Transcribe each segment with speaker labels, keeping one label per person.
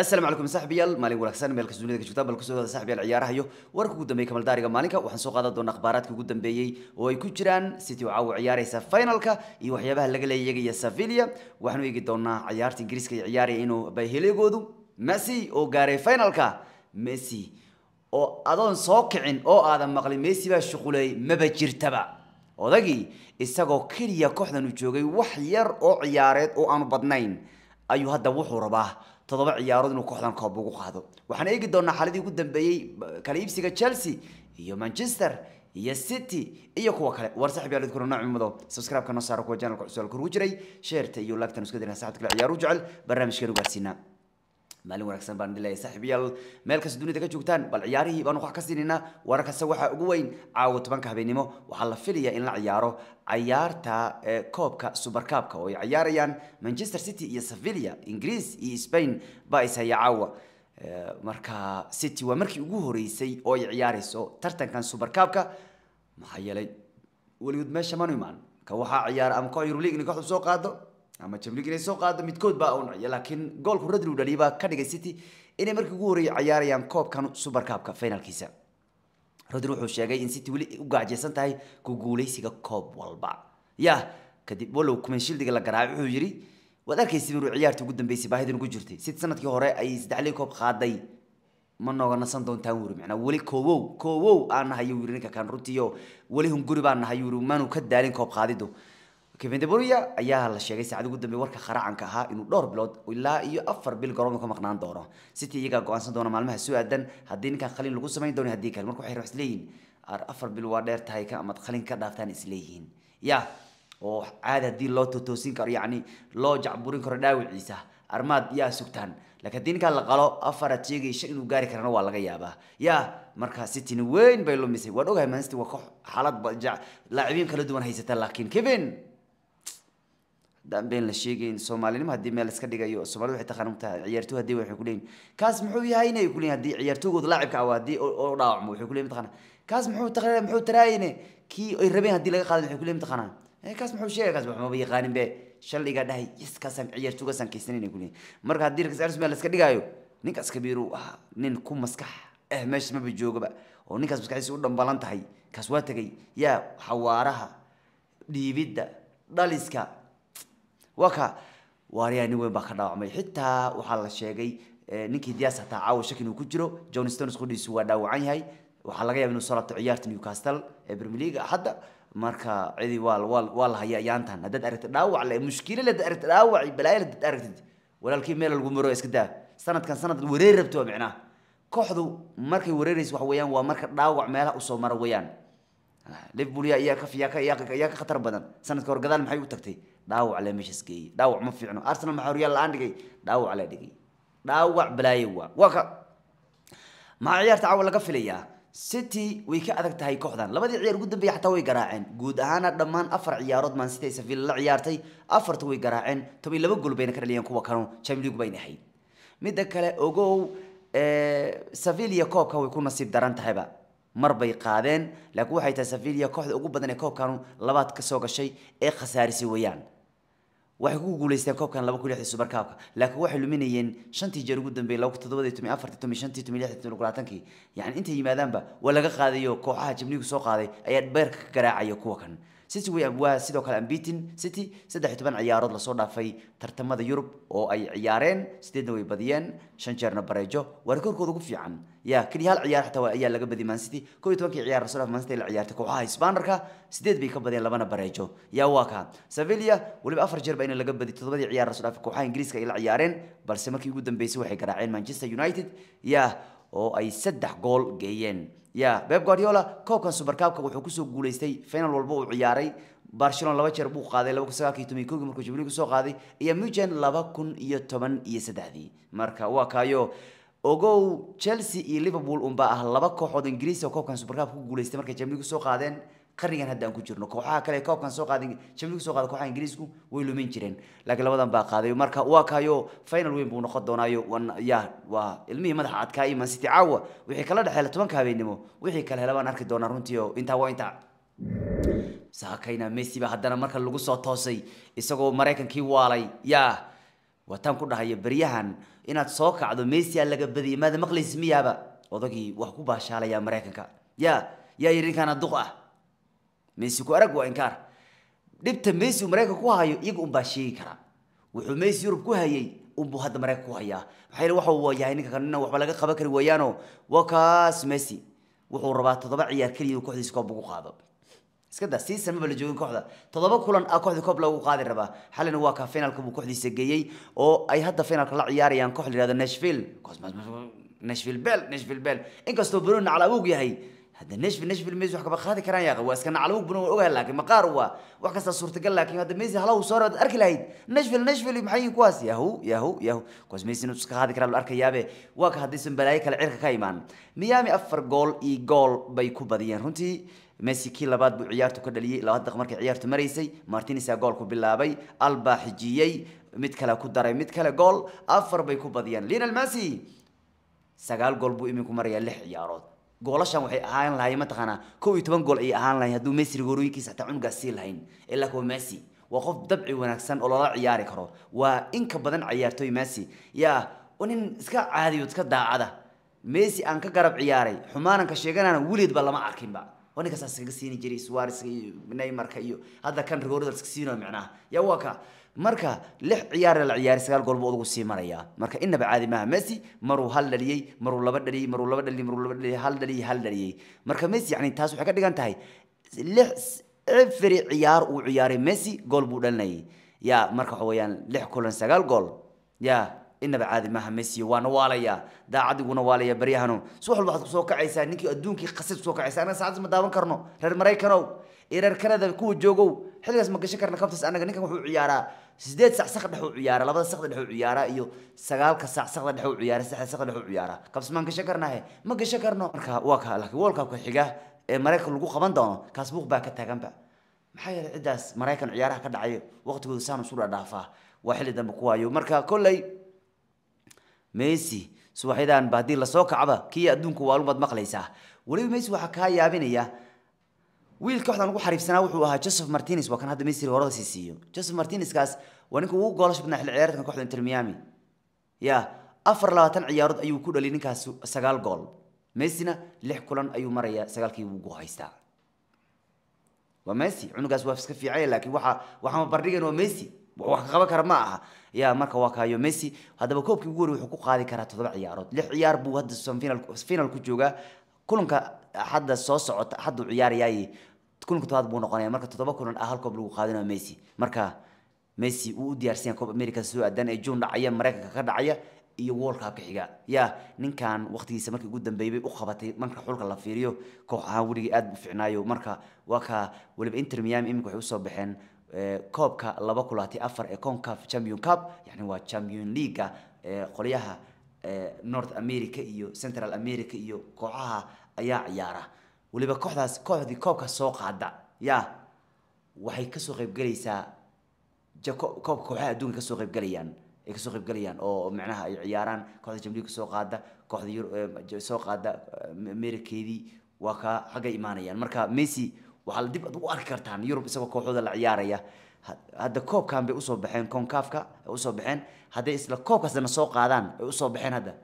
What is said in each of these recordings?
Speaker 1: asalaamu calaykum saaxiibayaal maalin wanaagsan meel kasta dunida ka joogtaan bal kusoo wada saaxiibayaal ciyaarahayo warka ugu dambeeyay kamal maalinka waxaan soo qaadan doonaa akhbaaraadka ugu dambeeyay oo ay ku jiraan city oo caawa ciyaaraysa finalka iyo waxyaabaha laga leeyaga iyo waxaanu eegi doonaa ciyaarta ingiriiska ay ciyaaraya inuu bayhelegoodu messi oo gaaray finalka messi oo adoon soo kicin oo aadan maqlin messi baa shuqulay maba jirtaba odagii isagoo keliya kooxdan u joogay wax yar oo ciyaareed oo aanu badnayn ayuu hadda wuxuu rabaa toddoba ciyaarood inuu kooxdan koob ugu qaado waxaan eegi doonaa xaaladii ugu dambeeyey kala iibsiga chelsea iyo manchester iyo city iyo kuwa kale war saaxiib yaal idkuna nooc muddo subscribe-ka noo saaro kuwa channelka cusub kurgu jiray sheerta iyo laagtan isku dirina saaxiibka ciyaaru jecel barnaamijkeenu gaarsiinaa maalin wanaagsan baan dhilahay saaxiibayaal meel kasta dunida ka joogtaan bal ciyaarihii baanu wax ka siinaynaa warar kasta waxaa ugu weyn caawa tobanka habeenimo waxaa la filayaa in la ciyaaro ciyaarta eh, koobka subarkaabka oo ay ciyaarayaan manchester city iyo sevilla ingiriis iyo spain baa ishaya caawa eh, marka city waa markii ugu horeysay oo ay ciyaarayso tartankan subarkaabka maxaa yeelay weligood meesha manu imaan ka waxaa ciyaara ama koox euroleague kooxdu soo qaado ama jamlig inay soo qaado midkood baa u niciya laakiin goolku radlow dhaliyay baa ka dhigay city inay markii ugu horreeyay ciyaarayaan koobkan super finalkiisa rodri wuxuu sheegay in city weli u gaajaysan tahay ku guulaysiga koob walba yah kadib walow kumanshildiga la garaacay wuxuu yidhi waad ciyaarta ugu dambeysay baahidan ugu jirtay city sanadkii hore ay saddexlii koob qaaday ma nooga nasan doontaan wuri macnaa weli koowow koowow aan nahay yuu yidhi ninka kan runtiiyo weli hunguri baan nahay yuu maanu ka daalin koob qaadidu kevin debruya ayaa la sheegay saacad ugu dambe warka qaracanka ahaa inuu dhowr bilood ilaa iyo afar bil garoonka ka maqnaan doono city iyagaa go doona maalmaha soo aadan haddii ninkan qalin lagu samayn doono haddii kale marka waxay wax isleeyihin afar bil waa dheer tahay ka amad qalin ka dhaaftaan isleeyihiin ya oo caadi haddii loo totoosin karo yacni loo jacburin karo dhaawiciisa armaad yaa sugtaan laakiin haddii ninkaan la qalo afaraad sheegay shan inuu gaari karana waa laga yaabaa yaa marka cityna weyn bay lumisay waan ogahay manchester waa koox xaalad laacibiin kala duwan haysata laakiin kevin dambeyn la sheegayn soomaalinimo haddii meel iska dhigayo soomaalida waxay taqaana tahay ciyaartooy waxay ku kaas muxuu yahay inay ku haddii ciyaartooygooda laacibka ah haddii oo dhaawacmo waxay ku leeyihin kaas muxuu taqaana muxuu taraayine kii ay rabeen haddii laga qaadan waxay ku leeyihin eh, kaas muxuu sheegay kaas waxma yaqaanin be shalligaa dhahay yes kaasaan ciyaartooygaasan kaysanin inay ku marka haddii rkas meel iska dhigayo ninkaas kabiiruu ah nin ku maskax eh meesha maba joogaba oo ninkaas maskaxiisa u dhambalan tahay kaas waa tegay yaa xawaaraha dhiibidda dhaliska waka waaryaa nin weyn baa ka dhaawacmay xitaa waxaa la sheegay eh, ninkii diyaas hataa caawa shaki inuu ku jiro john stones qudhiisu waa dhaawacan yahay waxaa laga yaaba inuu soo laabto ciyaarta newcastle ee premier league hadda marka cidi waa waa la haya yaantan haddaad aragtid dhaawac le mushkilale haddaad aragtid dhaawaci balaayo haddaad aragtid walaalkii meel lagu maro iska daa sanadkan sanad wareer rabto micnaha kooxdu markay wareeraysa waxa weeyaan waa marka dhaawac meelaha usoo mara weeyaan liverpool yaa ka yaa ka yaa ka yaa ka khatar badan sanadka hor gadaal maxay u tagtay dhaawac lee meeshaas geeyey dhaawac ma fiicno arsenal maxaa horyaal la dhigay dhaawac lee dhigay dhaawac balaaye waa waa ka maxaa ciyaarta caawa laga filayaa city way ka adag tahay kooxdan labadii ciyaar ugu dambeeyay xataa way garaaceen guud ahaana dhammaan afar ciyaarood maan city ay safiila la ciyaartay afarta way garaaceen toban laba gool bayna ka dhaliyeen kuwa kano champions league bayna ahayd midda kale ogow eh, sevilla koobka way ku nasiib daran tahayba marbay qaadeen laakiin waxay tahay safilia kooxda ugu badan ee koobkan labaad ka soo gashay ee khasaarisay weeyaan waxay ku guuleysteen koobkan laba kun lixdii subarkaabka laakiin waxay luminayeen shantii jeer ugu dambeeyay laba kun toddobadii tumi afartii tumi shantii tumi lixdii tumi labaatankii yacni intay yimaadaanba waa laga qaadayo kooxaha jabniigu soo qaaday ayaa beerka ka garaacaya kuwa kan sisway waa sidoo kale ambitin city saddex toban ciyaarood lasoo dhaafay tartamada yurub oo ay ciyaareen sideedna way badiyeen shan jeerna bareejo waarikoorkooda ugu fiican ya keliya hal ciyaar xataa ayaa laga badiyay mancity koo iyo tobankii ciyaar lasoo dhaafay mancity la ciyaartay kooxaha hisbaanarka sideed bay ka badeen labana bareejo yaa waa kaa sevilla weliba afar jeer baa in laga badiy todobadii ciyaar lasoo dhaafay kooxaha ingiriiska ay la ciyaareen balse markii ugu dambeysay waxay garaaceen manchester united yaa oo ay saddex gool geeyeen ya beb guardiola koobkan suberkaabka wuxuu kusoo guuleystay final walba uu ciyaaray barcelona laba jeer buu qaaday laba kun sagaalkii toban koogii markuu jubilee kusoo qaaday iyo mugen laba kun iyo toban iyo saddexdii marka waa kaayo ogow chelsea iyo liverpool unbaa ah laba kooxood ingiriis oo koobkan suberkaabka ku guuleystay markay jubilee kusoo qaadeen qarnigan haddaan ku jirno kooxaha kale koobkan soo qaadan champions soo qaadan kooxaha ingiriisku way lumin jireen laakiin labadan baa qaaday marka waa final weyn buu noqon doonaayo ya waa ilmihii madaxa adkaa ah, iyo man caawa wixii kala dhexeela tobanka habeenimo wixii kale hele arki doonaa runtii oo intaa waa intaa saakayna messi baa haddana marka lagu soo toosay isagoo maraykankii waalay yaa wataan ku dhahaya beryahan inaad soo kacdo messi aa laga badiyay maada maqlaysa miyaaba odagii wax ku baashaalaya maraykanka ya yaa yarinkaana duq ah messi arag waa inkaar dhibta messi uu maraykan ku hayo iyaga unbaa sheegi karaa wuxuu messi yurub ku hayey unbuu hadda maraykan ku hayaa maxaa yeel waxa yahay ninka kanina waxba laga qaban kari waayaano waa kaas wuxuu rabaa toddoba ciyaar keliya kooxdiisa koob ugu qaado iska daa sii la joogin kooxda toddoba kulan a kooxda koob loogu qaadi rabaa xalina waa kaa finaalka buu kooxdiisa geeyey oo ay hadda finaalka la ciyaarayaan koox la yihahdo nashville nashville bell nashville bell inkastoo banuuna calaawuug yahay hadda nashville nashville messi wax kaba qaadi karaan yaqa waa iskana calawgbuna waa ogaha laakiin maqaar waa wax kastaa suurtagal laakiin hadda messi halahu soo raad arki lahayd nashville nashville maxay yihiin kuwaas yahu yahu yahu kuwaas messi inuu iska qaadi karaa la arkayaabe waa ka haddaysan balaayo kale cirka ka imaan miami afar gool iyo gool bay ku badiyeen runtii messi kii labaad buu ciyaartu ka dhaliyey labaad daqiiq markay ciyaartu maraysay martinisa gool ku bilaabay alba xijiyey mid kale ku daray mid kale gool afar bay ku badiyeen lionel messi sagaal gool buu iminku marayaa lix ciyaarood goolashan waxay ahaan lahayn mataqaanaa kow iyo toban gool ayay ahaan lahayn hadduu messi rigorooyinkiisa xataa cunugaas sii lahayn ilaa kuwa messi waa qof dabci wanaagsan oo lala ciyaari karo waa inka badan ciyaartooy messi yaa nin iska caadiyo iska daacada messi aan ka garab ciyaaray xumaanan ka sheeganana weligeedba lama arkinba ninkaas iskaga siini jiray suwares iyo neymarka iyo hadda kan rigooradaska siinayo micnaha yaa waa ka marka lix ciyaar la ciyaaray sagaal gool buu adigu sii marayaa marka inaba caadi maaha messi maruu hal dhaliyey maruu laba dhaliyey maruu laba dhaliyey maruu laba dhaliyey hal dhaliyey hal dhaliyey marka messi yani taas waxay ka dhigan tahay lix cifiri ciyaar uu ciyaaray messi gool buu dhalinayay ya marka waxa weeyaan lix kulan sagaal gool ya inaba caadi maaha messi waana waalayaa daacadiguna waalaya baryahano subax walba waxaad kusoo kacaysaa ninkii adduunkii qasid kusoo kacaysa anaga saacadis ma daawan karno reer maraykanow iyo reer kuwa joogow xilligaas ma gashan karna kabtas anaga ninkan wuxuu ciyaaraa sideed sac dhex u ciyaara labada sakda dhex u ciyaara iyo sagaalka sac dhex u ciyaara saxda sakda dhex u ciyaara kabtas maan gashan karnaahe ma gashan karno marka waa ka laakiin world ku xiga ee maraykan lagu qaban doono kaas buuq baa ka taaganba maxaa yeelay ciddaas maraykan ciyaaraha ka dhacayo waqtigooda saan usu dhaadhaafaa waa xilli dambe kuwaayo marka kolley ميسي سوحيدان بهدي الله سوك عبا كي أدونك والمد مقليسا ولي ميسي وحكا يا بني ويل كحدا نقول حريف سنة وحوها جوزف مارتينيز وكان هذا ميسي الورد سيسيو جوزف مارتينيز كاس ونكو هو قالش بنح العيار كان كحدا انتر ميامي يا أفر لا تن عيار أيو كود اللي نكاس سجال جول ميسينا لح كلن أيو مريا سجال كي وجو هيستا وميسي عنو جاز وافس كفي عيل لكن وحا وحا ما برجع إنه ميسي wax ka qaban kara ma aha ya marka waa kaayo messi haddaba koobkii ugu horey wuxuu ku qaadi karaa toddoba ciyaarood lix ciyaar buu hadda final ku joogaa kulanka hadda soo socota hadda uu kulanka toddobaad buu noqonaya marka toddoba kulan ah hal koob lagu qaadinayo messi marka messi wuu u diyaarsan yahay koob america soo adan ee juun dhacaya mareykanka ka dhacaya iyo world cup xiga ya ninkan waqtigiisa markii ugu dambeeyay u qabatay marka xulka la fiiriyo koox ahaan weliga aad u fiicnaayo marka waa ka waliba inter miami imika waxay u baxeen koobka laba kulaati afar ee concaf champion cup yani waa champion leaga qolyaha north america iyo central america iyo kooxaha ayaa ciyaara weliba kooxdaas kooxdii koobka soo qaada ya waxay kasoo qaybgelaysaa koobka kooxaha adduunka kasoo qaybgelayaan ay kasoo qaybgelayaan oo micnaha ay ciyaaraan kooxda jamliiga soo qaada kooxda soo qaada amerikeedii waa ka xaggay imaanayaan marka messi waxaa la dib u arki kartaan yurub isagoo kooxdooda la ciyaaraya hadda koobkan bay usoo baxeen konkaafka ay usoo baxeen hadday isla koobkaasna soo qaadaan ay usoo baxeen hadda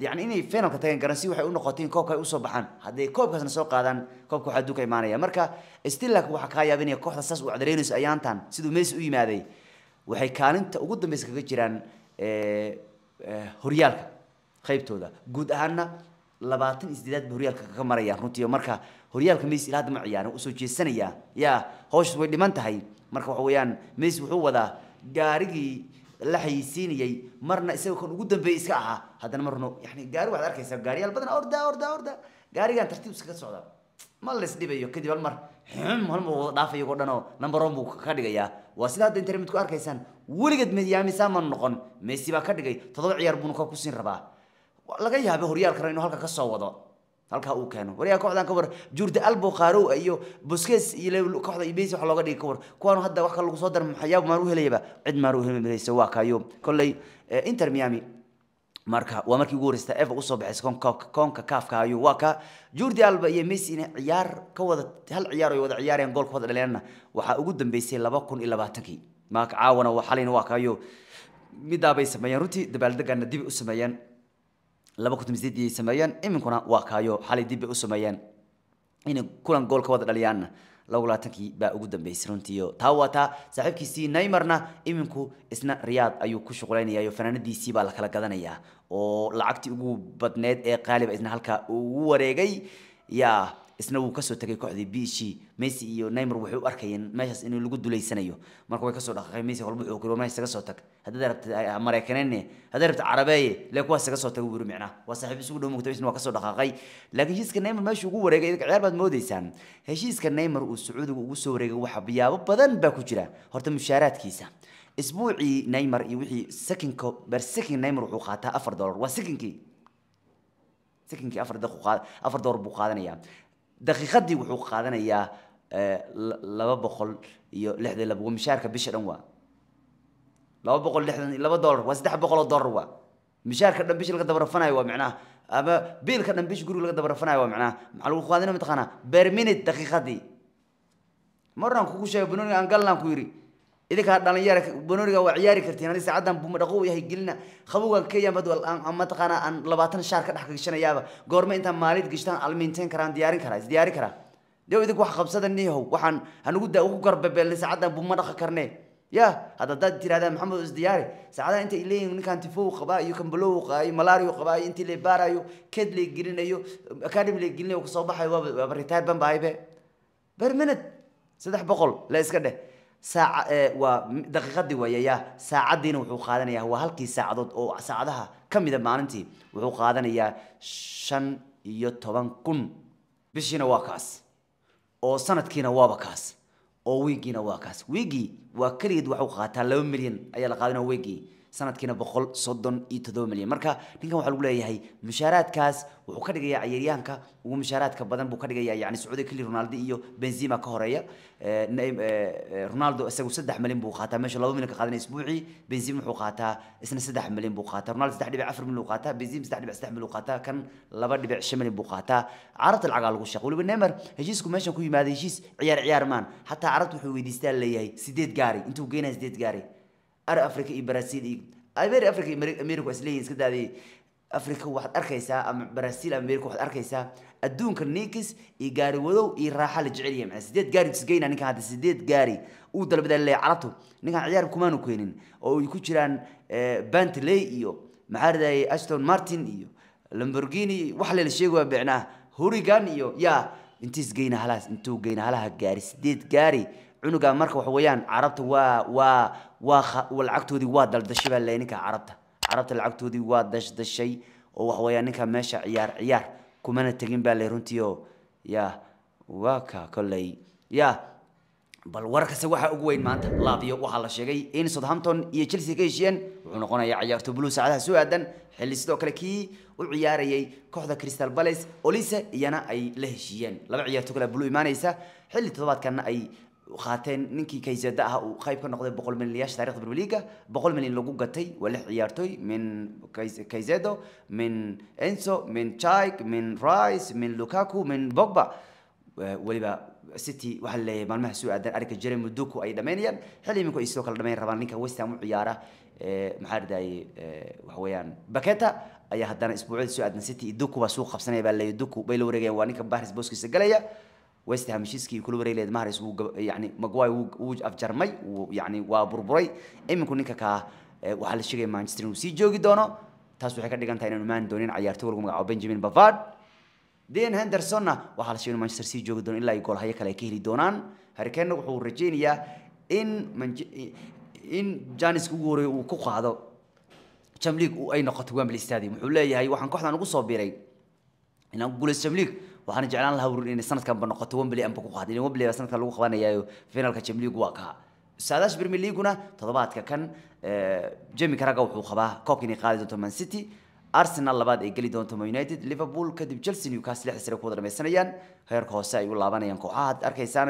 Speaker 1: yani inay finalka tageen garansi waxay unoqotay in koobka ay usoo baxaan hadday koobkaasna soo qaadaan koobka waxaa duka imaanaya marka stillak waxaa kaa yaabinaya kooxda saas u cadareynayso ayaantan siduu messi u yimaaday waxay kaalinta ugu dambaysa kaga jiraan horyaalka qaybtooda guud ahaana labaatan iyo sideedaad horyaalka kaga marayaan runtii marka horyaalka mays ilaa hadda ma usoo jeesanayaa ya hawshaas way dhiman tahay marka waxa weeyaan mays wuxuu wadaa gaarigii la xayisiinayay marna isaga kan ugu dambeeyay iska ahaa haddana marna yani gaari waxaad arkaysaa gaariyaal badan orda orda orda gaarigaan tartiib iskaga socda ma la isdhibayo kadib hal mar oo number one buu ka dhigayaa waa sida hadda internet ku arkaysaan weligeed miyaami saamanu noqon messi baa ka dhigay toddoba ciyaar buuna koob ku rabaa laga yaaba horyaalkana inuu halka ka soo wado halka uu keeno wariyaa kooxdan ka war juurta albuqaaro iyo busquets iyo kooxda ibis wax looga dhigay ka war kuwan hadda wax kale lagu soo darin maxayaab maar u helayaba cid maar u helamaysa waa kaayo kollay inter miami marka waa markii ugu horeysay eva usoo baxaysay konka konka kaafka ayuu waa ka Jordi Alba iyo Messi inay ciyaar ka wada hal ciyaar ay wada ciyaareen gool ku wada dhaleenna waxa ugu dambeysay 2020kii maaka caawana waa xalin waa kaayo midaabaysameeyeen runtii dabaaldegana dib u sameeyeen laba kuntum sideediyay sameeyeen iminkuna waa kaayo xalay dib bay u sameeyeen inay kulan gool ka wada dhaliyaanna laba labaatankii baa ugu dambeysay runtiiyo taa waa taa saaxiibkiisii neymarna iminku isna riyaad ayuu ku shuqulaynaya fanaanadiisii baa la kala gadanayaa oo lacagtii ugu badneed ee qaaliba isna halkaa ugu wareegay yaa isna wuu kasoo tagay kooxdii b g messi iyo neymar waxay u arkayeen meeshaas in lagu duleysanayo marka way kasoo dhaqaqay messi walba wuxuu kiri meesha isaga soo tag haddaad rabta maraykanene haddaad rabta carabeeye lee kuwaas isaga soo tag buu yiri waa saaxiib isugu dhow mugta isna waa kasoo dhaqaaqay laakiin heshiiska neymar meesha ugu wareegay ciyaar baad moodeysaan heshiiska neymar uu sacuudiga ugu soo wareegay waxyaabo badan baa ku jira horta mushaaraadkiisa isbuucii neymar iyo wixii sekinka bar sekin neymar wuxuu qaataa afar dolar waa sekinkii sekinkii afar afar dolar buu qaadanayaa daqiiqadii wuxuu qaadanayaa eh, laba boqol iyo lixdan laba mishaarka bisha dhan waa laba boqol lixdan laba dollar waa saddex boqol oo dollar waa mishaarka dhan bisha laga dabarafanayo waa micnaha ama biilka dhan bish guriga laga dabarafanayo waa micnaha maxaa lagu qaadina mataqaanaa berminit daqiiqadii marnaan kugu sheegay banooniga aan galnaan ku yidhi idinkaa dhalinyara banooniga waa ciyaari kartiin ani saacadan bumadhaqow yahay gelina qabowgan keyan bad mataqaana aan labaatan shaar ka dhex gashanayaaba goorma intaan maalid gashtaan alminteen karaan diyaarin karaa isdiyaarin karaa dee idinku wax qabsada nihow waxaan hanugu da ugu garbabeelnay saacadan buma dhaqi karnee ya hadda hadaad tirahdaan maxamed isdiyaari saacadaha inta ay ninkaan tifow qabaayo kambalow qaayo malario qabaayo intii la baarayo keed la gelinayo academy la gelinayo kasoo baxayo waaba retireban bahaybe berminad saddex boqol la iska dheh ساعة آه، ودقيقة ويايا ساعدين وحو قادنيا هو هالكي ساعدود أو ساعدها كم إذا مالنتي وحو قادنيا شن يطبان كن بشينا واكاس أو سنة كينا وابكاس أو ويجينا واكاس ويجي وكريد وحو قاتا لو مليون أيا لقادنا ويجي سنة كنا بقول صدّن يتدوم مليون مركّة نيجا وحلوله يهاي مشارات كاس وحكر جاي عيريان كا ومشارات كبدن بكر جاي يعني سعودي كلي رونالدو إيو بنزيما كهرية نيم رونالدو استوى سد حملين بوقاته ماشاء الله منك هذا أسبوعي بنزيما حوقاته استنى سد حملين بوقاته رونالدو استحدي بعفر من لوقاته بنزيما استحدي بعسته من لوقاته كان لبرد بعشمل بوقاته عرض العقل وش يقول بنمر هجيسكم ماشان كوي ما هذا هجيس عيار عيار مان حتى عرض حويدي استال ليهاي سديت جاري أنتوا جينا سديت جاري africa iyo brazil iyo amer africa iyo america waa isleeyihin iska daaday africa waxaad arkaysaa ama brazil america waxaad arkaysaa adduunka ninkis iyo gaari wadow iyo raaxa la jecel yahay sideed gaari isgeyna ninkan hadda sideed gaari uu dalbadaa leeyahay carabtu ninkan ciyaar kumaanu keenin oo ay ku jiraan eh, bantley iyo maxaa ladahayay aston martin iyo lamborghini wax lela sheegi waa bicnaa hurigan iyo yaa intii isgeyna halaas intuu geyna halaha gaari sideed gaari cunuga marka waxa weeyaan carabta waa waa waa lacagtoodii waa daldashay baa leeyahay ninka carabta carabta lacagtoodii waa dashdashay oo waxa weeyaan ninka meesha ciyaar ciyaar kumana tegin baa leeyahay runtii oo ya waa ka kolley ya bal wararkasi waxaa ugu weyn maanta laabiyo waxaa la sheegay in Southampton iyo Chelsea ka heshiiyeen wuxuu noqonayaa ciyaarto blues saacadaha soo aadan xilli sidoo kale kii u ciyaarayay kooxda Crystal Palace Olise iyana ay la heshiiyeen laba ciyaarto kale blue imaanaysa xilli toddobaadkana ay وخاتين نكي كي زدها وخايب كنا قدي بقول من ليش تاريخ بروليجا بقول من اللي لقوا قتاي ولا عيارتوي من كي زدو من انسو من تشايك من رايس من لوكاكو من بوجبا وليبا سيتي وحل ما المحسو عدن أريك جري مدوكو أي دمانيا حلي منكو إيسو كل دمانيا ربان نكا وستام عيارة آه، محارد أي آه، وحويان باكيتا أي هدانا إسبوعي سو عدن سيتي يدوكو بسوق خفصاني بالله يدوكو بيلو رجي وانيكا بحرس بوسكي سجلية west ham heshiiskii kula wareegleed mahares wuu yani magway wuu afjarmay yani waa burburay iminku ninka kaa waxaa la sheegaya manchester inuu sii joogi doono taas waxay ka dhigan tahay inaan imaan doonin cayaartoy lagu magacaabo benjamin bavard dean hendersonna waxaa la sheegay manchester sii joogi doono ilaa ay goolhayo kale ay ka heli doonaan harikeenna wuxuu rajaynayaa in in janiska ugu horreeya uu ku qaado jamliig ay noqoto wembley stadium wuxuu leeyahay waxaan kooxdan ugu soo biray inaan guulaysto jamliig waxaan jeclaan lahaa wurin inay sanadkanba noqoto wembley anba ku qaad ilan wembley baa sanadkan lagu qabanayaayo finalka champions league waa ka saadaasha premier league-una toddobaadka kan eh, jemi karaga wuxuu qabaa kook inay qaadi doonto man city arsenal labaad ay geli doonto man united liverpool kadib chelsea newcastle lix sare ku wada dhamaysanayaan heerka hoose ay u laabanayaan kooxaha had arkaysaan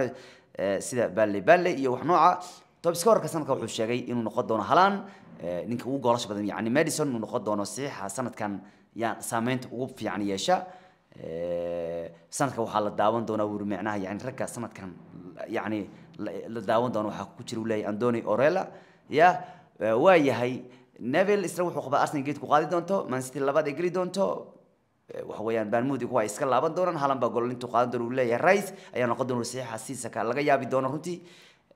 Speaker 1: eh, sida balle balle iyo wax nooca tobskorka sanadka wuxuu sheegay inuu noqon doono halaan eh, ninka ugu goolasha badan yacni madison inuu noqon doono saxiixa sanadkan yaan saameynta ugu fiican yeesha Eh, sanadka waxaa la daawan doonaa wuri micnaha yani ragga sanadkan yani la daawan doona waxaa ku jira uu leeyahay andoni orella ya eh, waa yahay neville isna wuxuu qabaa arsenal gate ku qaadi doonto mancity labaad ay geli doonto eh, waxa weeyaan banmudig waa iska laaban doonaan halan baa gololintu qaadan doona uu leeyahay rice ayaa noqon doona saxiixa siisaka laga yaabi doono runtii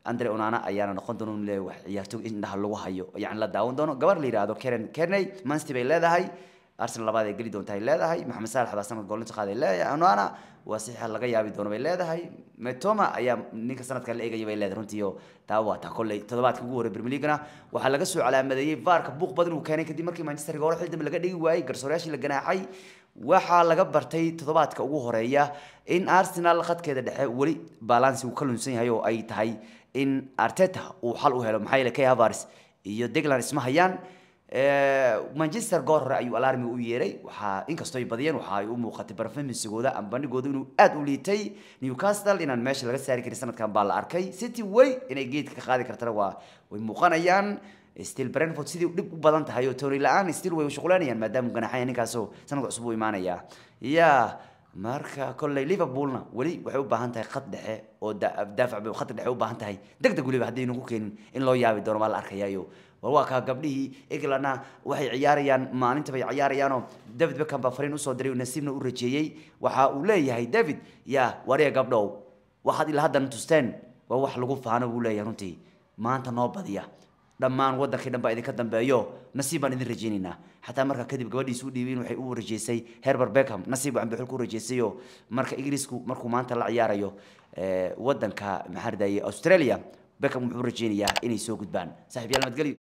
Speaker 1: andre onana ayaana noqon doona uu leeyahay wax ciyaartoog indhaha lagu hayo yani la daawan doono gabar la yidhaahdo karen kerney mancity bay leedahay arsenal labaad ay geli doonta ay leedahay maxamed saalax baa sanadka goolinta qaaday leedahay anana waa saxiixa laga yaabi doono bay leedahay metoma ayaa ninka sanadkan la eegaya bay leedahay runtii taa waa taa kolley toddobaadka ugu horreey premier waxaa laga soo calaamadeeyey vaarka buuq badan uu keenay kadib markii manchester hore xil laga dhigi waayey garsoorayaashii la ganaaxay waxaa laga bartay toddobaadka ugu horeeya in arsenal khadkeeda dhexe weli balansi uu ka lunsan yahay oo ay tahay in arteta uu xal u helo maxaa yeele k havars iyo degland isma hayaan Eh, manchester goor hore ayuu alarmi u yeeray waxaa inkastoo ay waxa ay u muuqatay performancegooda ama bandhigooda inuu aada u liitay newcastle inaan meesha laga saari karin sanadkan baa la arkay city way inay geedka ka qaadi kartana waa way muuqanayaan still brentford sidii dhib u badan tahay oo tooni la-aan still way u shuqleynayaan maadaama ganaxaya ninkaasoo sanadka cusub u imaanaya yaa marka kolley liverpoolna weli waxay u baahan tahay khad dhexe oo daafac bay khad dhexe u baahan tahay degdeg weliba haddaynu ku keenin in loo yaabi doono baa la arkayayo war waa kaa gabdhihii englandna waxay ciyaarayaan maalinta bay ciyaarayaanoo david beckham baa fariin usoo diray nasiibna u rajeeyey waxa uu leeyahay david yaa wariya gabdhow waxaad ilaa haddan tusteen waa wax lagu faano buu leeyahay runtii maanta noo badiya dhammaan waddankii dhan baa idinka dambeeyo nasiib baan idin rajaynaynaa xataa markaa kadib gabadhiisu u dhiibiin waxay u rajeysay herber beckham nasiib waxbixul ku rajeysayo marka ingiriisku markuu maanta la ciyaarayo eh, wadanka maxaan ridayay australia beckham wuxuu rajeynayaa inay soo gudbaan saaxiib yaal